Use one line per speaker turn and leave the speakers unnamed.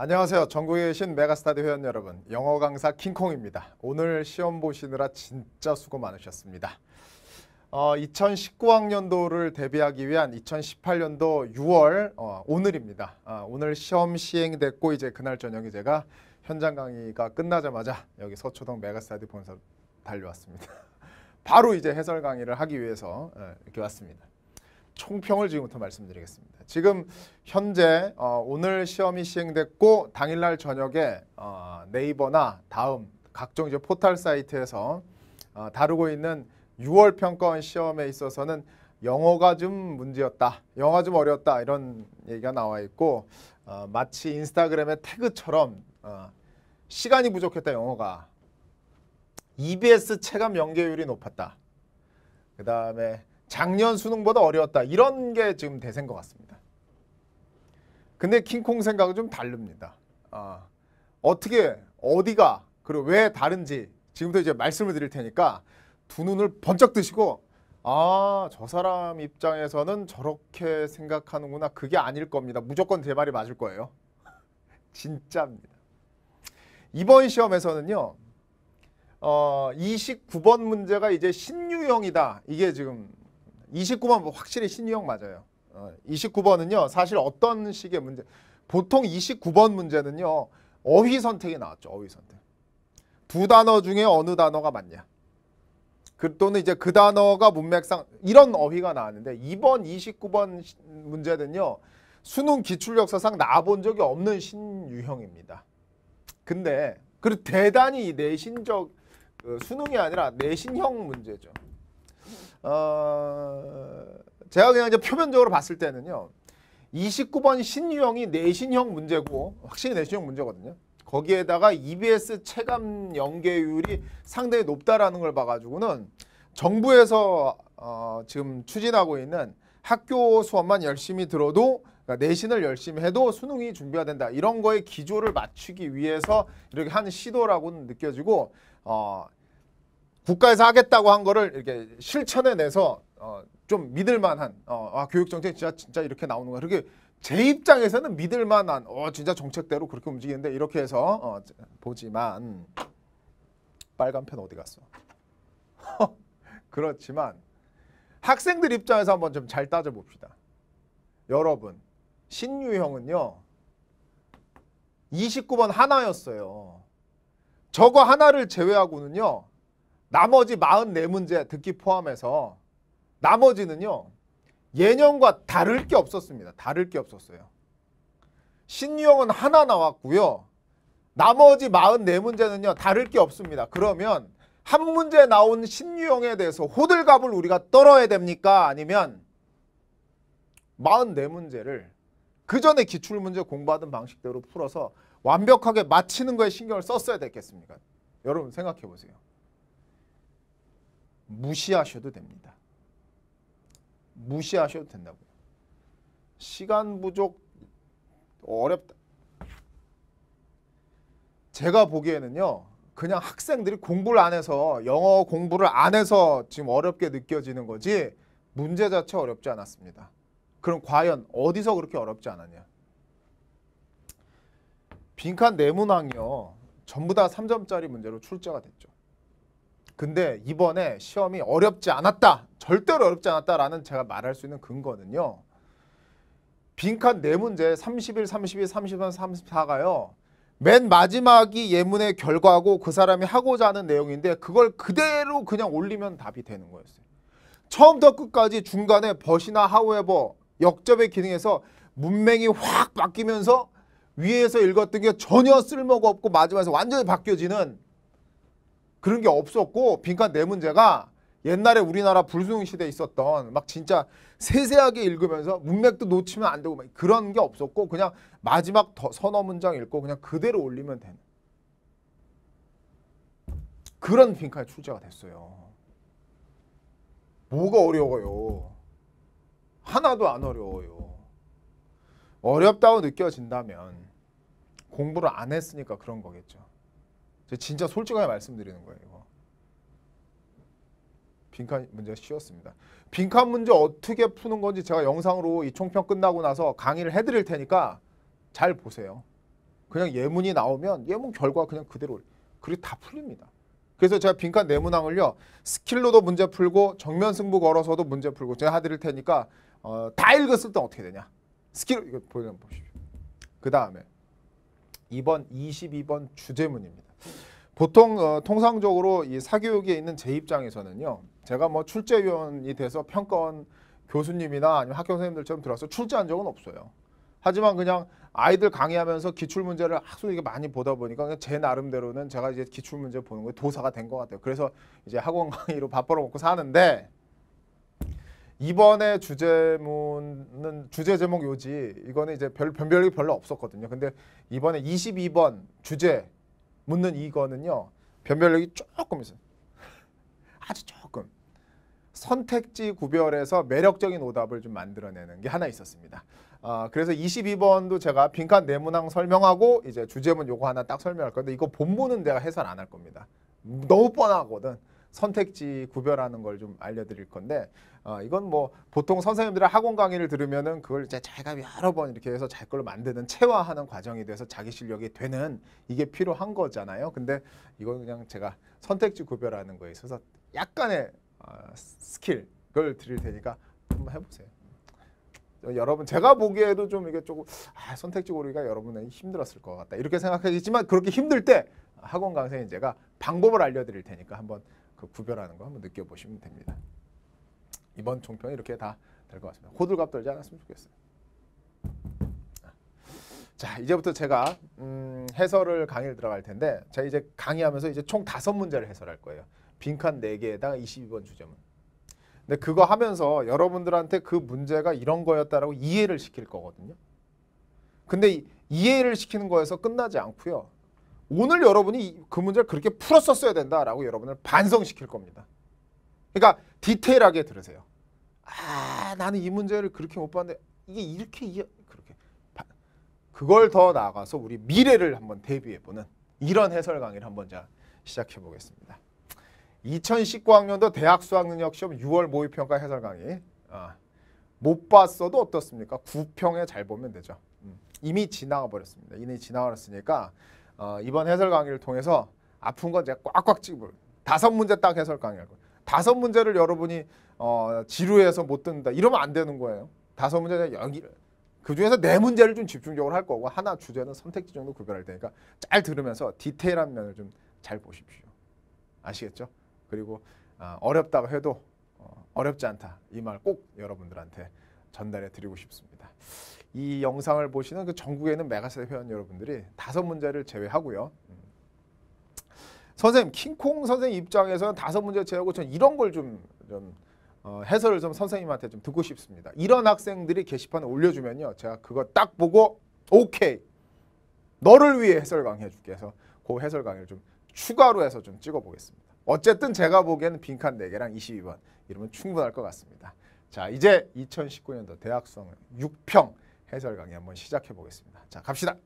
안녕하세요. 전국에 계신 메가스타디 회원 여러분, 영어 강사 킹콩입니다. 오늘 시험 보시느라 진짜 수고 많으셨습니다. 어, 2019학년도를 대비하기 위한 2018년도 6월 어, 오늘입니다. 어, 오늘 시험 시행됐고 이제 그날 저녁에 제가 현장 강의가 끝나자마자 여기 서초동 메가스타디 본사로 달려왔습니다. 바로 이제 해설 강의를 하기 위해서 예, 이렇게 왔습니다. 총평을 지금부터 말씀드리겠습니다. 지금 현재 어, 오늘 시험이 시행됐고 당일날 저녁에 어, 네이버나 다음 각종 이제 포털 사이트에서 어, 다루고 있는 6월 평가원 시험에 있어서는 영어가 좀 문제였다, 영어가 좀 어려웠다 이런 얘기가 나와 있고 어, 마치 인스타그램의 태그처럼 어, 시간이 부족했다 영어가 EBS 체감 연계율이 높았다. 그 다음에 작년 수능보다 어려웠다. 이런 게 지금 대세인 것 같습니다. 근데 킹콩 생각은 좀 다릅니다. 아, 어떻게 어디가 그리고 왜 다른지 지금부터 이제 말씀을 드릴 테니까 두 눈을 번쩍 뜨시고 아, 저 사람 입장에서는 저렇게 생각하는구나. 그게 아닐 겁니다. 무조건 제 말이 맞을 거예요. 진짜입니다. 이번 시험에서는요. 어, 29번 문제가 이제 신유형이다. 이게 지금 29번 확실히 신유형 맞아요. 29번은요. 어, 사실 어떤 식의 문제 보통 29번 문제는요. 어휘 선택이 나왔죠. 어휘 선택. 두 단어 중에 어느 단어가 맞냐. 그 또는 이제 그 단어가 문맥상 이런 어휘가 나왔는데 2번 29번 문제는요. 수능 기출 역사상 나 본 적이 없는 신유형입니다. 근데 그 대단히 내신적 그 수능이 아니라 내신형 문제죠. 어, 제가 그냥 이제 표면적으로 봤을 때는요. 29번 신유형이 내신형 문제고 확실히 내신형 문제거든요. 거기에다가 EBS 체감 연계율이 상당히 높다라는 걸 봐가지고는 정부에서 어, 지금 추진하고 있는 학교 수업만 열심히 들어도 그러니까 내신을 열심히 해도 수능이 준비가 된다. 이런 거에 기조를 맞추기 위해서 이렇게 한 시도라고는 느껴지고 어, 국가에서 하겠다고 한 거를 이렇게 실천해내서 어, 좀 믿을만한 어, 아, 교육정책 진짜 진짜 이렇게 나오는가 그게제 입장에서는 믿을만한 어 진짜 정책대로 그렇게 움직이는데 이렇게 해서 어, 보지만 빨간 펜 어디 갔어? 그렇지만 학생들 입장에서 한번 좀 잘 따져봅시다. 여러분 신유형은요 29번 하나였어요. 저거 하나를 제외하고는요 나머지 44문제 듣기 포함해서 나머지는요. 예년과 다를 게 없었습니다. 다를 게 없었어요. 신유형은 하나 나왔고요. 나머지 44문제는요. 다를 게 없습니다. 그러면 한 문제 나온 신유형에 대해서 호들갑을 우리가 떨어야 됩니까? 아니면 44문제를 그 전에 기출문제 공부하던 방식대로 풀어서 완벽하게 맞히는 거에 신경을 썼어야 됐겠습니까? 여러분 생각해 보세요. 무시하셔도 됩니다. 무시하셔도 된다고요. 시간 부족 어렵다. 제가 보기에는요. 그냥 학생들이 공부를 안 해서 영어 공부를 안 해서 지금 어렵게 느껴지는 거지 문제 자체 어렵지 않았습니다. 그럼 과연 어디서 그렇게 어렵지 않았냐? 빈칸 네문항이요. 전부 다 3점짜리 문제로 출제가 됐죠. 근데 이번에 시험이 어렵지 않았다. 절대로 어렵지 않았다라는 제가 말할 수 있는 근거는요. 빈칸 네 문제 31, 32, 33, 34가요. 맨 마지막이 예문의 결과고 그 사람이 하고자 하는 내용인데 그걸 그대로 그냥 올리면 답이 되는 거였어요. 처음부터 끝까지 중간에 버시나 하우에버 역접의 기능에서 문맹이 확 바뀌면서 위에서 읽었던 게 전혀 쓸모가 없고 마지막에서 완전히 바뀌어지는 그런 게 없었고 빈칸 네 문제가 옛날에 우리나라 불수능 시대에 있었던 막 진짜 세세하게 읽으면서 문맥도 놓치면 안 되고 막 그런 게 없었고 그냥 마지막 더 서너 문장 읽고 그냥 그대로 올리면 되는 그런 빈칸에 출제가 됐어요. 뭐가 어려워요? 하나도 안 어려워요. 어렵다고 느껴진다면 공부를 안 했으니까 그런 거겠죠. 진짜 솔직하게 말씀드리는 거예요. 이거. 빈칸 문제 쉬웠습니다. 빈칸 문제 어떻게 푸는 건지 제가 영상으로 이 총평 끝나고 나서 강의를 해드릴 테니까 잘 보세요. 그냥 예문이 나오면 예문 결과 그냥 그대로 그리고 다 풀립니다. 그래서 제가 빈칸 내문항을요. 스킬로도 문제 풀고 정면 승부 걸어서도 문제 풀고 제가 해드릴 테니까 어, 다 읽었을 때 어떻게 되냐. 스킬 이거 보여면 보십시오. 그 다음에 2번 22번 주제문입니다. 보통 어, 통상적으로 이 사교육에 있는 제 입장에서는요. 제가 뭐 출제위원이 돼서 평가원 교수님이나 아니면 학교 선생님들처럼 들어서 출제한 적은 없어요. 하지만 그냥 아이들 강의하면서 기출 문제를 학술이게 많이 보다 보니까 제 나름대로는 제가 이제 기출 문제 보는 거에 도사가 된 것 같아요. 그래서 이제 학원 강의로 밥 벌어먹고 사는데 이번에 주제문은 주제 제목 요지 이거는 이제 별 변별이 별로 없었거든요. 근데 이번에 22번 주제 묻는 이거는요. 변별력이 조금 있어요. 아주 조금. 선택지 구별에서 매력적인 오답을 좀 만들어내는 게 하나 있었습니다. 어, 그래서 22번도 제가 빈칸 네모낭 설명하고 이제 주제문 요거 하나 딱 설명할 건데 이거 본문은 내가 해설 안 할 겁니다. 너무 뻔하거든. 선택지 구별하는 걸 좀 알려드릴 건데 어, 이건 뭐 보통 선생님들의 학원 강의를 들으면은 그걸 이제 자기가 여러 번 이렇게 해서 자기 걸로 만드는 체화하는 과정이 돼서 자기 실력이 되는 이게 필요한 거잖아요. 근데 이건 그냥 제가 선택지 구별하는 거에 있어서 약간의 어, 스킬을 드릴 테니까 한번 해보세요. 어, 여러분 제가 보기에도 좀 이게 조금 아, 선택지 고르기가 여러분은 힘들었을 것 같다 이렇게 생각하겠지만 그렇게 힘들 때 학원 강사인 제가 방법을 알려드릴 테니까 한번 그 구별하는 거 한번 느껴보시면 됩니다. 이번 종편 이렇게 다 될 것 같습니다. 호들갑 떨지 않았으면 좋겠어요. 아. 자 이제부터 제가 음, 해설을 강의를 들어갈 텐데 제가 이제 강의하면서 이제 총 다섯 문제를 해설할 거예요. 빈칸 4개에다가 22번 주제문. 근데 그거 하면서 여러분들한테 그 문제가 이런 거였다라고 이해를 시킬 거거든요. 근데 이해를 시키는 거에서 끝나지 않고요. 오늘 여러분이 그 문제를 그렇게 풀었었어야 된다라고 여러분을 반성시킬 겁니다. 그러니까 디테일하게 들으세요. 아, 나는 이 문제를 그렇게 못 봤는데 이게 이렇게 이해 그렇게 그걸 더 나아가서 우리 미래를 한번 대비해 보는 이런 해설 강의를 한번 자 시작해 보겠습니다. 2019학년도 대학 수학능력 시험 6월 모의평가 해설 강의. 아, 못 봤어도 어떻습니까? 구평에 잘 보면 되죠. 음, 이미 지나가 버렸습니다. 이미 지나가 버렸으니까 어, 이번 해설 강의를 통해서 아픈 건 제가 꽉꽉 찍을 다섯 문제 딱 해설 강의할 고요 다섯 문제를 여러분이 어, 지루해서 못 듣는다 이러면 안 되는 거예요. 다섯 문제는 여기그 중에서 네 문제를 좀 집중적으로 할 거고 하나 주제는 선택지 정도 구별할 테니까 잘 들으면서 디테일한 면을 좀 잘 보십시오. 아시겠죠? 그리고 어, 어렵다고 해도 어, 어렵지 않다 이 말 꼭 여러분들한테 전달해 드리고 싶습니다. 이 영상을 보시는 그 전국에 있는 메가세 회원 여러분들이 다섯 문제를 제외하고요. 선생님, 킹콩 선생님 입장에서는 다섯 문제 제외하고 전 이런 걸좀 좀 어, 해설을 좀 선생님한테 좀 듣고 싶습니다. 이런 학생들이 게시판에 올려주면요. 제가 그거 딱 보고 오케이. 너를 위해 해설 강의해줄게 해서 그 해설 강의를 좀 추가로 해서 좀 찍어보겠습니다. 어쨌든 제가 보기에는 빈칸 4개랑 22번 이러면 충분할 것 같습니다. 자 이제 2019년도 대학 수학 6평 해설 강의 한번 시작해 보겠습니다. 자, 갑시다.